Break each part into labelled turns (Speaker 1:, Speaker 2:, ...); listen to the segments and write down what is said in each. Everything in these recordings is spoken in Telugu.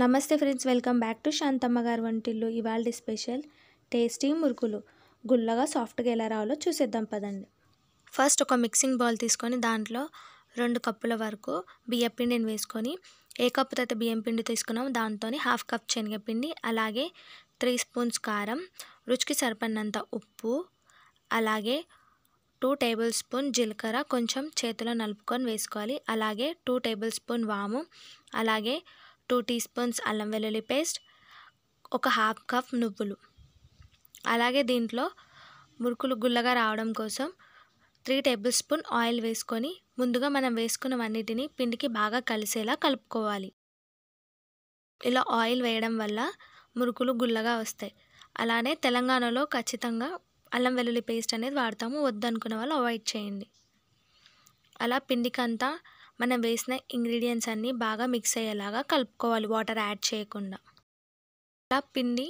Speaker 1: నమస్తే friends welcome back to Shantamma గారి వంటిల్లు ఇవాళ స్పెషల్ టేస్టీ మురుకులు గుల్లగా సాఫ్ట్గా ఎలా రావాలో చూసేద్దాం పదండి ఫస్ట్ ఒక మిక్సింగ్ బౌల్ తీసుకొని దాంట్లో రెండు కప్పుల వరకు బియ్యం పిండిని వేసుకొని ఏ కప్పు తర్వాత బియ్యం పిండి తీసుకున్నాము దాంతో హాఫ్ కప్ శనగపిండి అలాగే త్రీ స్పూన్స్ కారం రుచికి సరిపడినంత ఉప్పు అలాగే టూ టేబుల్ స్పూన్ జీలకర్ర కొంచెం చేతిలో నలుపుకొని వేసుకోవాలి అలాగే టూ టేబుల్ స్పూన్ వాము అలాగే టూ టీ స్పూన్స్ అల్లం వెల్లుల్లి పేస్ట్ ఒక హాఫ్ కప్ నువ్వులు అలాగే దీంట్లో మురుకులు గుల్లగా రావడం కోసం త్రీ టేబుల్ స్పూన్ ఆయిల్ వేసుకొని ముందుగా మనం వేసుకున్నవన్నిటిని పిండికి బాగా కలిసేలా కలుపుకోవాలి ఇలా ఆయిల్ వేయడం వల్ల మురుకులు గుల్లగా వస్తాయి అలానే తెలంగాణలో ఖచ్చితంగా అల్లం వెల్లుల్లి పేస్ట్ అనేది వాడతాము వద్దనుకున్న వాళ్ళు అవాయిడ్ చేయండి అలా పిండికంతా మనం వేసిన ఇంగ్రీడియంట్స్ అన్నీ బాగా మిక్స్ అయ్యేలాగా కలుపుకోవాలి వాటర్ యాడ్ చేయకుండా ఇలా పిండి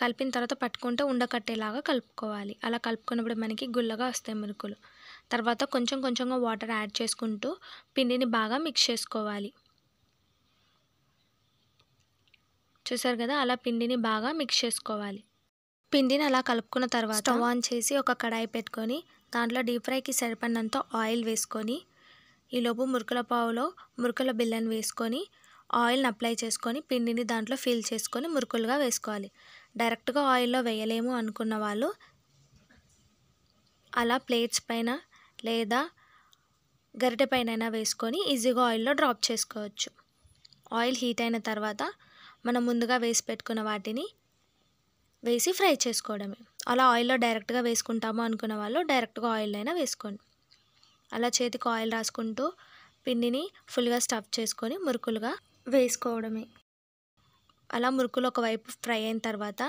Speaker 1: కలిపిన తర్వాత పట్టుకుంటే ఉండకట్టేలాగా కలుపుకోవాలి అలా కలుపుకున్నప్పుడు మనకి గుల్లగా వస్తాయి మురుకులు తర్వాత కొంచెం కొంచెంగా వాటర్ యాడ్ చేసుకుంటూ పిండిని బాగా మిక్స్ చేసుకోవాలి చూసారు కదా అలా పిండిని బాగా మిక్స్ చేసుకోవాలి పిండిని అలా కలుపుకున్న తర్వాత స్టవ్ ఆన్ చేసి ఒక కడాయి పెట్టుకొని దాంట్లో డీప్ ఫ్రైకి సరిపడినంత ఆయిల్ వేసుకొని ఈలోపు మురుకుల పావులో మురుకుల బిల్లను వేసుకొని ఆయిల్ని అప్లై చేసుకొని పిండిని దాంట్లో ఫిల్ చేసుకొని మురుకులుగా వేసుకోవాలి డైరెక్ట్గా ఆయిల్లో వేయలేము అనుకున్న వాళ్ళు అలా ప్లేట్స్ పైన లేదా గరిటె పైన వేసుకొని ఈజీగా ఆయిల్లో డ్రాప్ చేసుకోవచ్చు ఆయిల్ హీట్ అయిన తర్వాత మనం ముందుగా వేసి పెట్టుకున్న వాటిని వేసి ఫ్రై చేసుకోవడమే అలా ఆయిల్లో డైరెక్ట్గా వేసుకుంటాము అనుకున్న వాళ్ళు డైరెక్ట్గా ఆయిల్ అయినా వేసుకోండి అలా చేతికి ఆయిల్ రాసుకుంటూ పిండిని ఫుల్గా స్టఫ్ చేసుకొని మురుకులుగా వేసుకోవడమే అలా మురుకులు ఒకవైపు ఫ్రై అయిన తర్వాత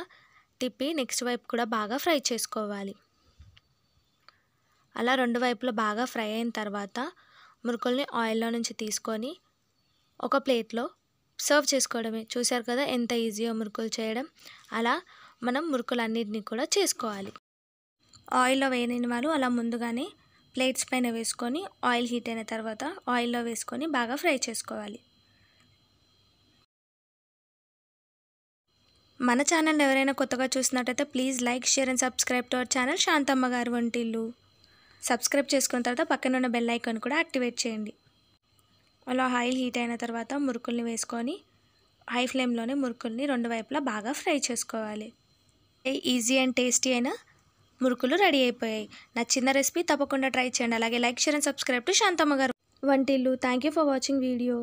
Speaker 1: తిప్పి నెక్స్ట్ వైపు కూడా బాగా ఫ్రై చేసుకోవాలి అలా రెండు వైపులు బాగా ఫ్రై అయిన తర్వాత మురుకుల్ని ఆయిల్లో నుంచి తీసుకొని ఒక ప్లేట్లో సర్వ్ చేసుకోవడమే చూశారు కదా ఎంత ఈజీయో మురుకులు చేయడం అలా మనం మురుకులన్నిటినీ కూడా చేసుకోవాలి ఆయిల్లో వేయని వాళ్ళు అలా ముందుగానే ప్లేట్స్ పైన వేసుకొని ఆయిల్ హీట్ అయిన తర్వాత ఆయిల్లో వేసుకొని బాగా ఫ్రై చేసుకోవాలి మన ఛానల్ ఎవరైనా కొత్తగా చూసినట్టయితే please like share and subscribe to our channel Shantamma గారు వంటిల్లు సబ్స్క్రైబ్ చేసుకున్న తర్వాత పక్కన ఉన్న బెల్ ఐకాన్ కూడా యాక్టివేట్ చేయండి అలా ఆయిల్ హీట్ అయిన తర్వాత మురుకుల్ని వేసుకొని హై ఫ్లేమ్లోనే మురుకుల్ని రెండు వైపులా బాగా ఫ్రై చేసుకోవాలి ఈజీ అండ్ టేస్టీ అయినా మురుకులు రెడీ అయిపోయాయి నచ్చిన రెసిపీ తప్పకుండా ట్రై చేయండి అలాగే like share and subscribe to Shantamma గారు వంటిల్లు thank you for watching video